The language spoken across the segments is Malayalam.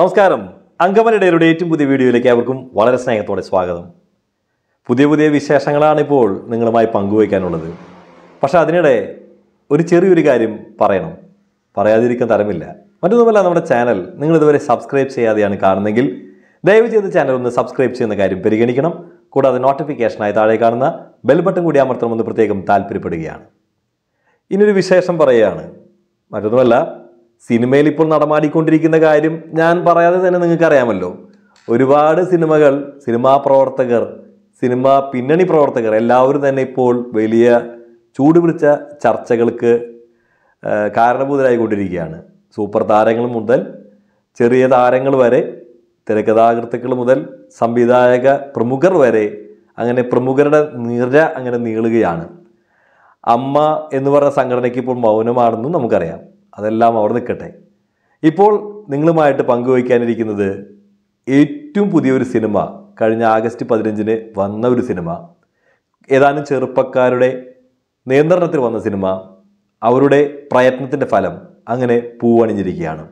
നമസ്കാരം അങ്കമലിടയരുടെ ഏറ്റവും പുതിയ വീഡിയോയിലേക്ക് അവർക്കും വളരെ സ്നേഹത്തോടെ സ്വാഗതം പുതിയ പുതിയ വിശേഷങ്ങളാണ് ഇപ്പോൾ നിങ്ങളുമായി പങ്കുവയ്ക്കാനുള്ളത് പക്ഷേ അതിനിടെ ഒരു ചെറിയൊരു കാര്യം പറയണം പറയാതിരിക്കാൻ തരമില്ല മറ്റൊന്നുമല്ല നമ്മുടെ ചാനൽ നിങ്ങൾ ഇതുവരെ സബ്സ്ക്രൈബ് ചെയ്യാതെയാണ് കാണുന്നതെങ്കിൽ ദയവ് ചെയ്ത് ചാനൽ ഒന്ന് സബ്സ്ക്രൈബ് ചെയ്യുന്ന കാര്യം പരിഗണിക്കണം കൂടാതെ നോട്ടിഫിക്കേഷനായി താഴെ കാണുന്ന ബെൽ ബട്ടൺ കൂടി അമർത്തണമെന്ന് പ്രത്യേകം താല്പര്യപ്പെടുകയാണ് ഇനിയൊരു വിശേഷം പറയുകയാണ് മറ്റൊന്നുമല്ല സിനിമയിൽ ഇപ്പോൾ നടമാടിക്കൊണ്ടിരിക്കുന്ന കാര്യം ഞാൻ പറയാതെ തന്നെ നിങ്ങൾക്കറിയാമല്ലോ ഒരുപാട് സിനിമകൾ സിനിമാ പ്രവർത്തകർ സിനിമാ പിന്നണി പ്രവർത്തകർ എല്ലാവരും തന്നെ ഇപ്പോൾ വലിയ ചൂടുപിടിച്ച ചർച്ചകൾക്ക് കാരണഭൂതരായിക്കൊണ്ടിരിക്കുകയാണ് സൂപ്പർ താരങ്ങൾ മുതൽ ചെറിയ താരങ്ങൾ വരെ തിരക്കഥാകൃത്തുക്കൾ മുതൽ സംവിധായക പ്രമുഖർ വരെ അങ്ങനെ പ്രമുഖരുടെ നിര അങ്ങനെ നീളുകയാണ് അമ്മ എന്ന് പറഞ്ഞ സംഘടനയ്ക്ക് ഇപ്പോൾ മൗനമാണെന്നും നമുക്കറിയാം അതെല്ലാം അവർ നിൽക്കട്ടെ ഇപ്പോൾ നിങ്ങളുമായിട്ട് പങ്കുവയ്ക്കാനിരിക്കുന്നത് ഏറ്റവും പുതിയൊരു സിനിമ കഴിഞ്ഞ ആഗസ്റ്റ് പതിനഞ്ചിന് വന്ന ഒരു സിനിമ ഏതാനും ചെറുപ്പക്കാരുടെ നിയന്ത്രണത്തിൽ വന്ന സിനിമ അവരുടെ പ്രയത്നത്തിൻ്റെ ഫലം അങ്ങനെ പൂവണിഞ്ഞിരിക്കുകയാണ്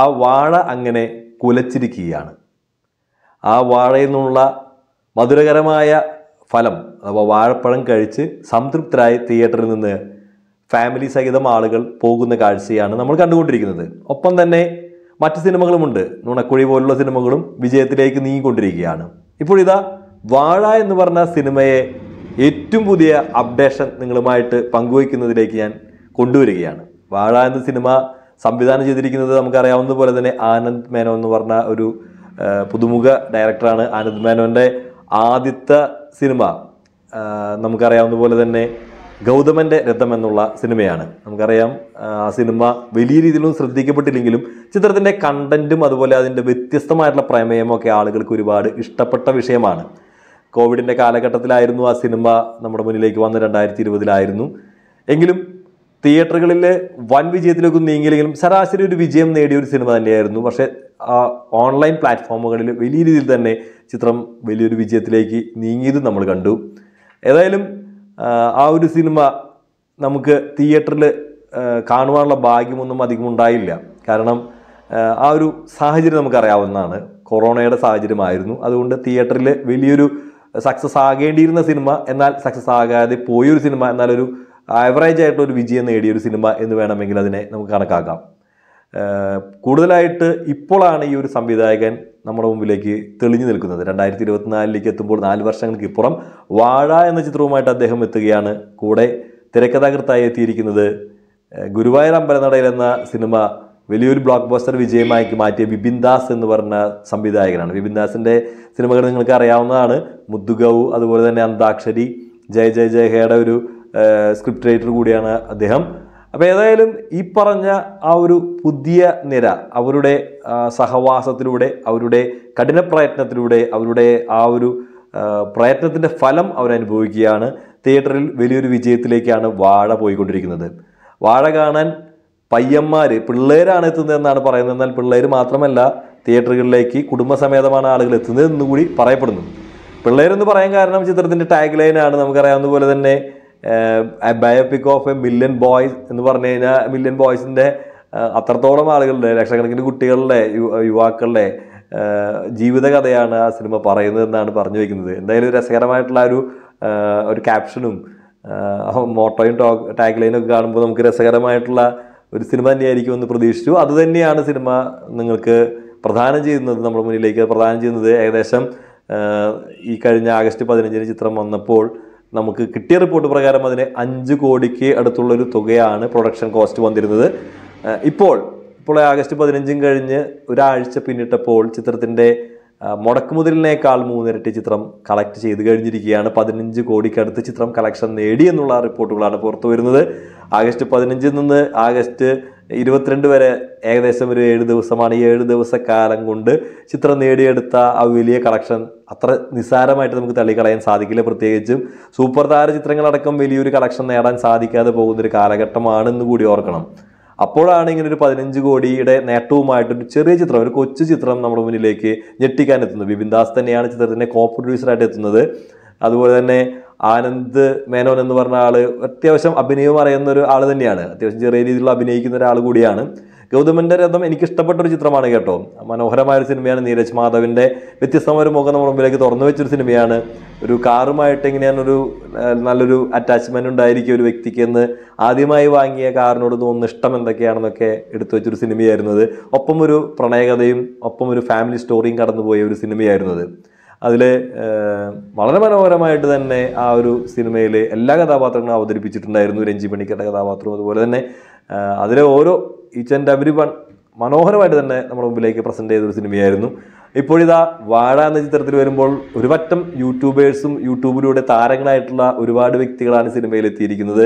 ആ വാഴ അങ്ങനെ കുലച്ചിരിക്കുകയാണ് ആ വാഴയിൽ നിന്നുള്ള മധുരകരമായ ഫലം അഥവാ വാഴപ്പഴം കഴിച്ച് സംതൃപ്തരായി തിയേറ്ററിൽ നിന്ന് ഫാമിലി സഹിതം ആളുകൾ പോകുന്ന കാഴ്ചയാണ് നമ്മൾ കണ്ടുകൊണ്ടിരിക്കുന്നത് ഒപ്പം തന്നെ മറ്റ് സിനിമകളുമുണ്ട് നുണക്കുഴി പോലുള്ള സിനിമകളും വിജയത്തിലേക്ക് നീങ്ങിക്കൊണ്ടിരിക്കുകയാണ് ഇപ്പോഴിതാ വാഴ എന്ന് പറഞ്ഞ സിനിമയെ ഏറ്റവും പുതിയ അപ്ഡേഷൻ നിങ്ങളുമായിട്ട് പങ്കുവയ്ക്കുന്നതിലേക്ക് ഞാൻ കൊണ്ടുവരികയാണ് വാഴ എന്ന സിനിമ സംവിധാനം ചെയ്തിരിക്കുന്നത് നമുക്കറിയാവുന്ന പോലെ തന്നെ ആനന്ദ് മേനോ എന്ന് പറഞ്ഞ ഒരു പുതുമുഖ ഡയറക്ടറാണ് ആനന്ദ് മേനോൻ്റെ ആദ്യത്തെ സിനിമ നമുക്കറിയാവുന്ന പോലെ തന്നെ ഗൗതമൻ്റെ രഥം എന്നുള്ള സിനിമയാണ് നമുക്കറിയാം ആ സിനിമ വലിയ രീതിയിലൊന്നും ശ്രദ്ധിക്കപ്പെട്ടില്ലെങ്കിലും ചിത്രത്തിൻ്റെ കണ്ടൻറ്റും അതുപോലെ അതിൻ്റെ വ്യത്യസ്തമായിട്ടുള്ള പ്രമേയമൊക്കെ ആളുകൾക്ക് ഒരുപാട് ഇഷ്ടപ്പെട്ട വിഷയമാണ് കോവിഡിൻ്റെ കാലഘട്ടത്തിലായിരുന്നു ആ സിനിമ നമ്മുടെ മുന്നിലേക്ക് വന്ന രണ്ടായിരത്തി ഇരുപതിലായിരുന്നു എങ്കിലും തിയേറ്ററുകളിൽ വൻ വിജയത്തിലേക്ക് നീങ്ങിയില്ലെങ്കിലും ശരാശരി ഒരു വിജയം നേടിയ ഒരു സിനിമ തന്നെയായിരുന്നു പക്ഷേ ഓൺലൈൻ പ്ലാറ്റ്ഫോമുകളിൽ വലിയ രീതിയിൽ തന്നെ ചിത്രം വലിയൊരു വിജയത്തിലേക്ക് നീങ്ങിയതും നമ്മൾ കണ്ടു ഏതായാലും ആ ഒരു സിനിമ നമുക്ക് തിയേറ്ററിൽ കാണുവാനുള്ള ഭാഗ്യമൊന്നും അധികം ഉണ്ടായില്ല കാരണം ആ ഒരു സാഹചര്യം നമുക്കറിയാവുന്നതാണ് കൊറോണയുടെ സാഹചര്യമായിരുന്നു അതുകൊണ്ട് തിയേറ്ററിൽ വലിയൊരു സക്സസ് ആകേണ്ടിയിരുന്ന സിനിമ എന്നാൽ സക്സസ് ആകാതെ പോയൊരു സിനിമ എന്നാലൊരു ആവറേജ് ആയിട്ടുള്ള ഒരു വിജയം നേടിയ ഒരു സിനിമ എന്ന് വേണമെങ്കിൽ അതിനെ നമുക്ക് കണക്കാക്കാം കൂടുതലായിട്ട് ഇപ്പോഴാണ് ഈ ഒരു സംവിധായകൻ നമ്മുടെ മുമ്പിലേക്ക് തെളിഞ്ഞു നിൽക്കുന്നത് രണ്ടായിരത്തി ഇരുപത്തിനാലിലേക്ക് എത്തുമ്പോൾ നാല് വർഷങ്ങൾക്ക് ഇപ്പുറം വാഴ എന്ന ചിത്രവുമായിട്ട് അദ്ദേഹം എത്തുകയാണ് കൂടെ തിരക്കഥാകൃത്തായി എത്തിയിരിക്കുന്നത് ഗുരുവായൂർ അമ്പലനടയിൽ എന്ന സിനിമ വലിയൊരു ബ്ലോക്ക് ബസ്റ്റർ വിജയമാക്കി മാറ്റിയ ബിബിൻ ദാസ് എന്ന് പറഞ്ഞ സംവിധായകനാണ് ബിബിൻ ദാസിൻ്റെ സിനിമകൾ നിങ്ങൾക്ക് അറിയാവുന്നതാണ് മുദ്ദുഗവ് അതുപോലെ തന്നെ അന്താക്ഷരി ജയ ജയ ജയ ഹേയുടെ ഒരു സ്ക്രിപ്റ്റ് റൈറ്റർ കൂടിയാണ് അദ്ദേഹം അപ്പോൾ ഏതായാലും ഈ പറഞ്ഞ ആ ഒരു പുതിയ നിര അവരുടെ സഹവാസത്തിലൂടെ അവരുടെ കഠിനപ്രയത്നത്തിലൂടെ അവരുടെ ആ ഒരു പ്രയത്നത്തിൻ്റെ ഫലം അവരനുഭവിക്കുകയാണ് തിയേറ്ററിൽ വലിയൊരു വിജയത്തിലേക്കാണ് വാഴ പോയിക്കൊണ്ടിരിക്കുന്നത് വാഴ കാണാൻ പയ്യന്മാർ പിള്ളേരാണ് എത്തുന്നതെന്നാണ് പറയുന്നത് എന്നാൽ പിള്ളേർ മാത്രമല്ല തിയേറ്ററുകളിലേക്ക് കുടുംബസമേതമാണ് ആളുകൾ എത്തുന്നത് എന്നുകൂടി പറയപ്പെടുന്നു പിള്ളേരെന്ന് പറയാൻ കാരണം ചിത്രത്തിൻ്റെ ടാഗ് ലൈനാണ് നമുക്കറിയാവുന്ന പോലെ തന്നെ biopic of a million boys എന്ന് പറഞ്ഞു കഴിഞ്ഞാൽ മില്യൺ ബോയ്സിൻ്റെ അത്രത്തോളം ആളുകളുടെ ലക്ഷക്കണക്കിന് കുട്ടികളുടെ യുവാക്കളുടെ ജീവിതകഥയാണ് ആ സിനിമ പറയുന്നത് എന്നാണ് പറഞ്ഞു വയ്ക്കുന്നത് എന്തായാലും രസകരമായിട്ടുള്ള ഒരു ഒരു ക്യാപ്ഷനും മോട്ടോയും ടോക്ക് ടാഗ് ലൈനൊക്കെ കാണുമ്പോൾ നമുക്ക് രസകരമായിട്ടുള്ള ഒരു സിനിമ തന്നെയായിരിക്കും എന്ന് പ്രതീക്ഷിച്ചു അതുതന്നെയാണ് സിനിമ നിങ്ങൾക്ക് പ്രധാനം ചെയ്യുന്നത് നമ്മുടെ മുന്നിലേക്ക് പ്രധാനം ചെയ്യുന്നത് ഏകദേശം ഈ കഴിഞ്ഞ ആഗസ്റ്റ് പതിനഞ്ചിന് ചിത്രം വന്നപ്പോൾ നമുക്ക് കിട്ടിയ റിപ്പോർട്ട് പ്രകാരം അതിന് അഞ്ച് കോടിക്ക് അടുത്തുള്ള ഒരു തുകയാണ് പ്രൊഡക്ഷൻ കോസ്റ്റ് വന്നിരുന്നത് ഇപ്പോൾ ഇപ്പോൾ ആഗസ്റ്റ് പതിനഞ്ചും കഴിഞ്ഞ് ഒരാഴ്ച പിന്നിട്ടപ്പോൾ ചിത്രത്തിൻ്റെ മുടക്കുമുതലിനേക്കാൾ മൂന്നിരട്ടി ചിത്രം കളക്ട് ചെയ്ത് കഴിഞ്ഞിരിക്കുകയാണ് പതിനഞ്ച് കോടിക്കടുത്ത് ചിത്രം കളക്ഷൻ നേടി എന്നുള്ള റിപ്പോർട്ടുകളാണ് പുറത്തു വരുന്നത് ആഗസ്റ്റ് പതിനഞ്ചിൽ നിന്ന് ആഗസ്റ്റ് ഇരുപത്തിരണ്ട് വരെ ഏകദേശം ഒരു ഏഴ് ദിവസമാണ് ഈ ഏഴ് ദിവസക്കാലം കൊണ്ട് ചിത്രം നേടിയെടുത്ത ആ വലിയ കളക്ഷൻ അത്ര നിസ്സാരമായിട്ട് നമുക്ക് തള്ളിക്കളയാൻ സാധിക്കില്ല പ്രത്യേകിച്ചും സൂപ്പർ താര ചിത്രങ്ങളടക്കം വലിയൊരു കളക്ഷൻ നേടാൻ സാധിക്കാതെ പോകുന്നൊരു കാലഘട്ടമാണെന്ന് കൂടി ഓർക്കണം അപ്പോഴാണ് ഇങ്ങനെ ഒരു പതിനഞ്ച് കോടിയുടെ നേട്ടവുമായിട്ടൊരു ചെറിയ ചിത്രം ഒരു കൊച്ചു ചിത്രം നമ്മുടെ മുന്നിലേക്ക് ഞെട്ടിക്കാൻ എത്തുന്നത് ബിബിൻ ദാസ് തന്നെയാണ് ചിത്രത്തിൻ്റെ കോ പ്രൊഡ്യൂസറായിട്ട് എത്തുന്നത് അതുപോലെ തന്നെ ആനന്ദ് മേനോൻ എന്ന് പറഞ്ഞ ആള് അത്യാവശ്യം അഭിനയം അറിയുന്ന ഒരു ആൾ തന്നെയാണ് അത്യാവശ്യം ചെറിയ രീതിയിലുള്ള അഭിനയിക്കുന്ന ഒരാൾ കൂടിയാണ് ഗൗതമന്റെ രഥം എനിക്ക് ഇഷ്ടപ്പെട്ട ഒരു ചിത്രമാണ് കേട്ടോ മനോഹരമായ ഒരു സിനിമയാണ് നീരജ് മാധവിന്റെ വ്യത്യസ്തമായ ഒരു മുഖം നമ്മുടെ മുമ്പിലേക്ക് തുറന്നു വെച്ചൊരു സിനിമയാണ് ഒരു കാറുമായിട്ട് ഇങ്ങനെയാണ് ഒരു നല്ലൊരു അറ്റാച്ച്മെന്റ് ഉണ്ടായിരിക്കും ഒരു വ്യക്തിക്ക് എന്ന് ആദ്യമായി വാങ്ങിയ കാറിനോട് തോന്നുന്ന ഇഷ്ടം എന്തൊക്കെയാണെന്നൊക്കെ എടുത്തു വെച്ചൊരു സിനിമയായിരുന്നത് ഒപ്പം ഒരു പ്രണയകഥയും ഒപ്പം ഒരു ഫാമിലി സ്റ്റോറിയും കടന്നുപോയ ഒരു സിനിമയായിരുന്നത് അതിലെ വളരെ മനോഹരമായിട്ട് തന്നെ ആ ഒരു സിനിമയിൽ എല്ലാ കഥാപാത്രങ്ങളും അവതരിപ്പിച്ചിട്ടുണ്ടായിരുന്നു രഞ്ജി പണിക്കരുടെ കഥാപാത്രവും അതുപോലെ തന്നെ അതിലെ ഓരോ ഈച്ച് ആൻഡ് എവരി വൺ മനോഹരമായിട്ട് തന്നെ നമ്മുടെ മുമ്പിലേക്ക് പ്രസൻറ്റ് ചെയ്തൊരു സിനിമയായിരുന്നു ഇപ്പോഴിതാ വാഴ എന്ന ചിത്രത്തിൽ വരുമ്പോൾ ഒരു പറ്റം യൂട്യൂബേഴ്സും യൂട്യൂബിലൂടെ താരങ്ങളായിട്ടുള്ള ഒരുപാട് വ്യക്തികളാണ് സിനിമയിൽ എത്തിയിരിക്കുന്നത്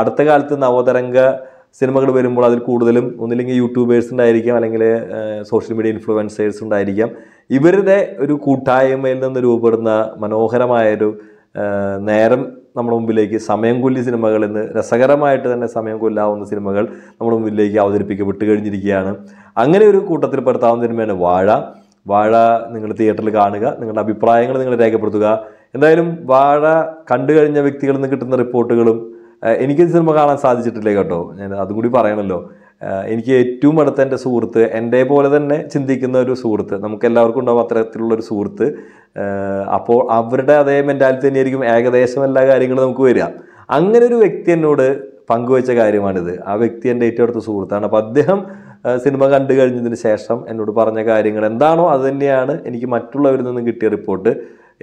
അടുത്ത കാലത്ത് നവതരംഗ സിനിമകൾ വരുമ്പോൾ അതിൽ കൂടുതലും ഒന്നില്ലെങ്കിൽ യൂട്യൂബേഴ്സ് ഉണ്ടായിരിക്കാം അല്ലെങ്കിൽ സോഷ്യൽ മീഡിയ ഇൻഫ്ലുവൻസേഴ്സ് ഉണ്ടായിരിക്കാം ഇവരുടെ ഒരു കൂട്ടായ്മയിൽ നിന്ന് രൂപപ്പെടുന്ന മനോഹരമായൊരു നേരം നമ്മുടെ മുമ്പിലേക്ക് സമയം കൊല്ലി സിനിമകൾ ഇന്ന് രസകരമായിട്ട് തന്നെ സമയം കൊല്ലാവുന്ന സിനിമകൾ നമ്മുടെ മുമ്പിലേക്ക് അവതരിപ്പിക്കപ്പെട്ട് കഴിഞ്ഞിരിക്കുകയാണ് അങ്ങനെ ഒരു കൂട്ടത്തിൽ പെടുത്താവുന്ന സിനിമയാണ് വാഴ വാഴ നിങ്ങൾ തിയേറ്ററിൽ കാണുക നിങ്ങളുടെ അഭിപ്രായങ്ങൾ നിങ്ങൾ രേഖപ്പെടുത്തുക എന്തായാലും വാഴ കണ്ടു കഴിഞ്ഞ വ്യക്തികളിൽ നിന്ന് കിട്ടുന്ന റിപ്പോർട്ടുകളും എനിക്ക് സിനിമ കാണാൻ സാധിച്ചിട്ടില്ല കേട്ടോ ഞാൻ അതും കൂടി പറയണല്ലോ എനിക്ക് ഏറ്റവും അടുത്ത എൻ്റെ സുഹൃത്ത് എൻ്റെ പോലെ തന്നെ ചിന്തിക്കുന്ന ഒരു സുഹൃത്ത് നമുക്ക് എല്ലാവർക്കും ഉണ്ടാവും അത്തരത്തിലുള്ളൊരു ഒരു സുഹൃത്ത് അപ്പോൾ അവരുടെ അതേ മെൻറ്റാലിറ്റി തന്നെയായിരിക്കും ഏകദേശം എല്ലാ കാര്യങ്ങളും നമുക്ക് വരിക അങ്ങനെ ഒരു വ്യക്തി എന്നോട് പങ്കുവച്ച കാര്യമാണിത് ആ വ്യക്തി എൻ്റെ ഏറ്റവും അടുത്ത സുഹൃത്താണ് അപ്പോൾ അദ്ദേഹം സിനിമ കണ്ടു കഴിഞ്ഞതിന് ശേഷം എന്നോട് പറഞ്ഞ കാര്യങ്ങൾ എന്താണോ അത് തന്നെയാണ് എനിക്ക് മറ്റുള്ളവരിൽ നിന്നും കിട്ടിയ റിപ്പോർട്ട്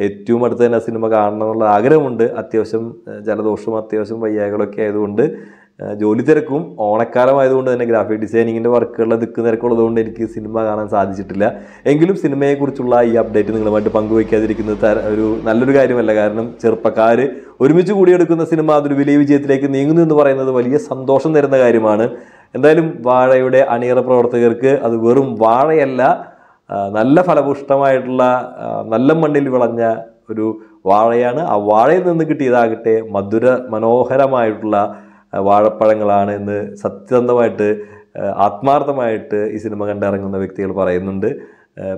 ഏറ്റവും അടുത്ത് തന്നെ സിനിമ കാണണം എന്നുള്ള ആഗ്രഹമുണ്ട് അത്യാവശ്യം ജലദോഷവും അത്യാവശ്യം വയ്യായകളൊക്കെ ആയതുകൊണ്ട് ജോലി തിരക്കും ഓണക്കാലം ആയതുകൊണ്ട് തന്നെ ഗ്രാഫിക് ഡിസൈനിങ്ങിൻ്റെ വർക്കുകളുടെ ദിക്ക് തിരക്കുള്ളതുകൊണ്ട് എനിക്ക് സിനിമ കാണാൻ സാധിച്ചിട്ടില്ല എങ്കിലും സിനിമയെക്കുറിച്ചുള്ള ഈ അപ്ഡേറ്റ് നിങ്ങളുമായിട്ട് പങ്കുവയ്ക്കാതിരിക്കുന്നത് ഒരു നല്ലൊരു കാര്യമല്ല കാരണം ചെറുപ്പക്കാർ ഒരുമിച്ച് കൂടിയെടുക്കുന്ന സിനിമ അതൊരു വലിയ വിജയത്തിലേക്ക് നീങ്ങുന്നു എന്ന് പറയുന്നത് വലിയ സന്തോഷം തരുന്ന കാര്യമാണ് എന്തായാലും വാഴയുടെ അണിയറ പ്രവർത്തകർക്ക് അത് വെറും വാഴയല്ല നല്ല ഫലപുഷ്ടമായിട്ടുള്ള നല്ല മണ്ണിൽ വിളഞ്ഞ ഒരു വാഴയാണ് ആ വാഴയിൽ നിന്ന് കിട്ടിയതാകട്ടെ മധുര മനോഹരമായിട്ടുള്ള വാഴപ്പഴങ്ങളാണ് എന്ന് സത്യസന്ധമായിട്ട് ആത്മാർത്ഥമായിട്ട് ഈ സിനിമ കണ്ടിറങ്ങുന്ന വ്യക്തികൾ പറയുന്നുണ്ട്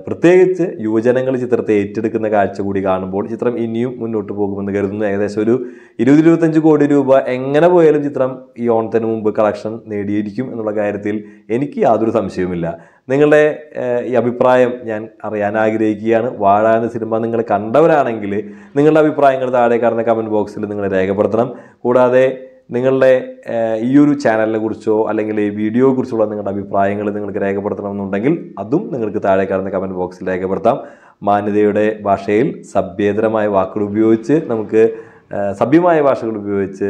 പ്രത്യേകിച്ച് യുവജനങ്ങൾ ചിത്രത്തെ ഏറ്റെടുക്കുന്ന കാഴ്ച കൂടി കാണുമ്പോൾ ചിത്രം ഇനിയും മുന്നോട്ട് പോകുമെന്ന് കരുതുന്നു ഏകദേശം ഒരു ഇരുപത് ഇരുപത്തഞ്ച് കോടി രൂപ എങ്ങനെ പോയാലും ചിത്രം ഈ ഓണത്തിന് മുമ്പ് കളക്ഷൻ നേടിയിരിക്കും എന്നുള്ള കാര്യത്തിൽ എനിക്ക് യാതൊരു സംശയവുമില്ല നിങ്ങളുടെ ഈ അഭിപ്രായം ഞാൻ അറിയാൻ ആഗ്രഹിക്കുകയാണ് വാഴാന സിനിമ നിങ്ങൾ കണ്ടവരാണെങ്കിൽ നിങ്ങളുടെ അഭിപ്രായങ്ങൾ താഴെ കാണുന്ന കമൻറ്റ് ബോക്സിൽ നിങ്ങൾ രേഖപ്പെടുത്തണം കൂടാതെ നിങ്ങളുടെ ഈ ഒരു ചാനലിനെ കുറിച്ചോ അല്ലെങ്കിൽ ഈ വീഡിയോയെ കുറിച്ചുള്ള നിങ്ങളുടെ അഭിപ്രായങ്ങൾ നിങ്ങൾക്ക് രേഖപ്പെടുത്തണമെന്നുണ്ടെങ്കിൽ അതും നിങ്ങൾക്ക് താഴെ കാണുന്ന കമൻറ്റ് ബോക്സിൽ രേഖപ്പെടുത്താം മാന്യതയുടെ ഭാഷയിൽ സഭ്യേതരമായ വാക്കുകൾ ഉപയോഗിച്ച് നമുക്ക് സഭ്യമായ ഭാഷകൾ ഉപയോഗിച്ച്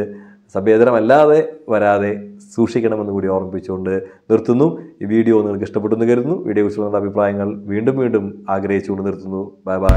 സഭേതരമല്ലാതെ വരാതെ സൂക്ഷിക്കണമെന്ന് കൂടി ഓർമ്മിപ്പിച്ചുകൊണ്ട് നിർത്തുന്നു ഈ വീഡിയോ നിങ്ങൾക്ക് ഇഷ്ടപ്പെട്ടെന്ന് കരുതുന്നു വീഡിയോ നിങ്ങളുടെ അഭിപ്രായങ്ങൾ വീണ്ടും വീണ്ടും ആഗ്രഹിച്ചുകൊണ്ട് നിർത്തുന്നു ബൈ ബൈ